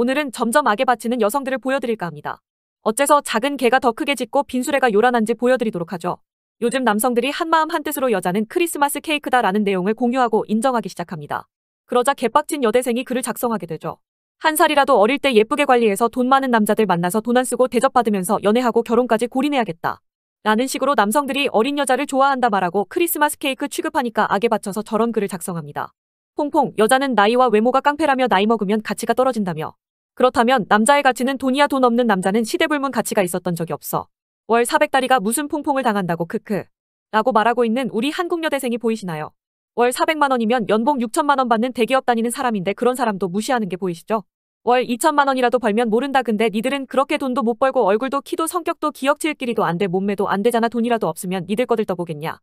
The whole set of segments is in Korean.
오늘은 점점 악에 바치는 여성들을 보여드릴까 합니다. 어째서 작은 개가 더 크게 짖고 빈수레가 요란한지 보여드리도록 하죠. 요즘 남성들이 한마음 한뜻으로 여자는 크리스마스 케이크다라는 내용을 공유하고 인정하기 시작합니다. 그러자 개빡친 여대생이 글을 작성하게 되죠. 한 살이라도 어릴 때 예쁘게 관리해서 돈 많은 남자들 만나서 돈 안 쓰고 대접받으면서 연애하고 결혼까지 고린해야겠다. 라는 식으로 남성들이 어린 여자를 좋아한다 말하고 크리스마스 케이크 취급하니까 악에 바쳐서 저런 글을 작성합니다. 퐁퐁 여자는 나이와 외모가 깡패라며 나이 먹으면 가치가 떨어진다며 그렇다면 남자의 가치는 돈이야 돈 없는 남자는 시대불문 가치가 있었던 적이 없어. 월 400다리가 무슨 퐁퐁을 당한다고 크크. 라고 말하고 있는 우리 한국 여대생이 보이시나요? 월 400만 원이면 연봉 6천만 원 받는 대기업 다니는 사람인데 그런 사람도 무시하는 게 보이시죠? 월 2천만 원이라도 벌면 모른다 근데 니들은 그렇게 돈도 못 벌고 얼굴도 키도 성격도 기억질끼리도 안 돼 몸매도 안 되잖아 돈이라도 없으면 니들 거들 떠보겠냐.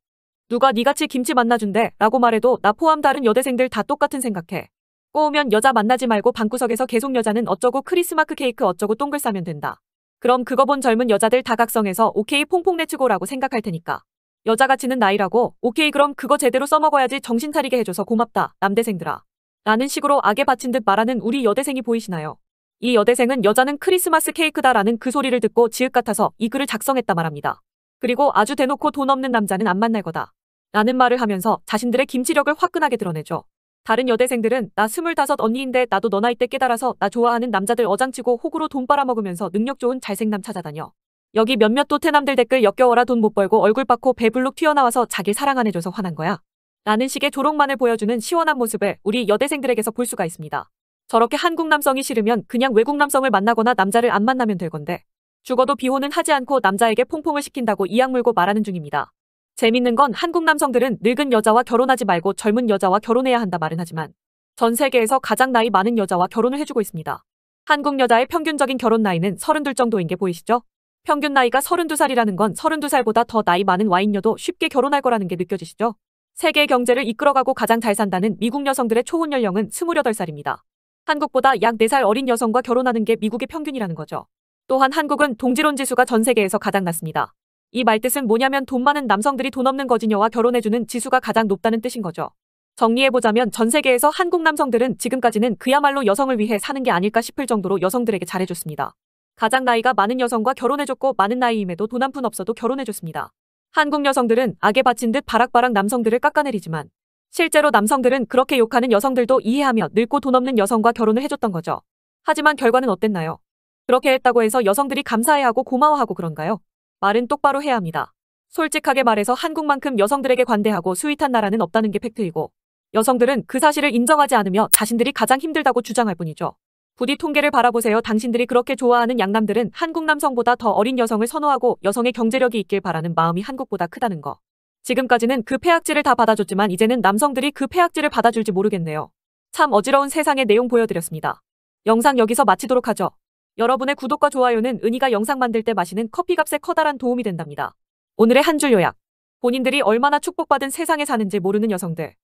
누가 니같이 김치 만나준대 라고 말해도 나 포함 다른 여대생들 다 똑같은 생각해. 꼬우면 여자 만나지 말고 방구석에서 계속 여자는 어쩌고 크리스마크 케이크 어쩌고 똥글 싸면 된다. 그럼 그거 본 젊은 여자들 다각성에서 오케이 퐁퐁 내치고라고 생각할 테니까. 여자 가치는 나이라고 오케이 그럼 그거 제대로 써먹어야지 정신 차리게 해줘서 고맙다 남대생들아. 라는 식으로 악에 바친 듯 말하는 우리 여대생이 보이시나요? 이 여대생은 여자는 크리스마스 케이크다라는 그 소리를 듣고 지읒 같아서 이 글을 작성했다 말합니다. 그리고 아주 대놓고 돈 없는 남자는 안 만날 거다. 라는 말을 하면서 자신들의 김치력을 화끈하게 드러내죠. 다른 여대생들은 나 스물다섯 언니인데 나도 너 나이 때 깨달아서 나 좋아하는 남자들 어장치고 호구로 돈 빨아먹으면서 능력 좋은 잘생남 찾아다녀. 여기 몇몇 또태남들 댓글 역겨워라 돈 못 벌고 얼굴 빠고 배불룩 튀어나와서 자기 사랑 안 해줘서 화난 거야. 라는 식의 조롱만을 보여주는 시원한 모습을 우리 여대생들에게서 볼 수가 있습니다. 저렇게 한국 남성이 싫으면 그냥 외국 남성을 만나거나 남자를 안 만나면 될 건데. 죽어도 비호는 하지 않고 남자에게 퐁퐁을 시킨다고 이악 물고 말하는 중입니다. 재밌는 건 한국 남성들은 늙은 여자와 결혼하지 말고 젊은 여자와 결혼해야 한다 말은 하지만 전 세계에서 가장 나이 많은 여자와 결혼을 해주고 있습니다. 한국 여자의 평균적인 결혼 나이는 32 정도인 게 보이시죠? 평균 나이가 32살이라는 건 32살보다 더 나이 많은 와인녀도 쉽게 결혼할 거라는 게 느껴지시죠? 세계 경제를 이끌어가고 가장 잘 산다는 미국 여성들의 초혼 연령은 28살입니다. 한국보다 약 4살 어린 여성과 결혼하는 게 미국의 평균이라는 거죠. 또한 한국은 동질혼 지수가 전 세계에서 가장 낮습니다. 이 말뜻은 뭐냐면 돈 많은 남성들이 돈 없는 거지녀와 결혼해주는 지수가 가장 높다는 뜻인 거죠. 정리해보자면 전 세계에서 한국 남성들은 지금까지는 그야말로 여성을 위해 사는 게 아닐까 싶을 정도로 여성들에게 잘해줬습니다. 가장 나이가 많은 여성과 결혼해줬고 많은 나이임에도 돈 한 푼 없어도 결혼해줬습니다. 한국 여성들은 악에 바친 듯 바락바락 남성들을 깎아내리지만 실제로 남성들은 그렇게 욕하는 여성들도 이해하며 늙고 돈 없는 여성과 결혼을 해줬던 거죠. 하지만 결과는 어땠나요? 그렇게 했다고 해서 여성들이 감사해하고 고마워하고 그런가요? 말은 똑바로 해야 합니다. 솔직하게 말해서 한국만큼 여성들에게 관대하고 수위탄 나라는 없다는 게 팩트이고 여성들은 그 사실을 인정하지 않으며 자신들이 가장 힘들다고 주장할 뿐이죠. 부디 통계를 바라보세요. 당신들이 그렇게 좋아하는 양남들은 한국 남성보다 더 어린 여성을 선호하고 여성의 경제력이 있길 바라는 마음이 한국보다 크다는 거. 지금까지는 그 폐악질을 다 받아줬지만 이제는 남성들이 그 폐악질을 받아줄지 모르겠네요. 참 어지러운 세상의 내용 보여드렸습니다. 영상 여기서 마치도록 하죠. 여러분의 구독과 좋아요는 은희가 영상 만들 때 마시는 커피값에 커다란 도움이 된답니다. 오늘의 한 줄 요약. 본인들이 얼마나 축복받은 세상에 사는지 모르는 여성들.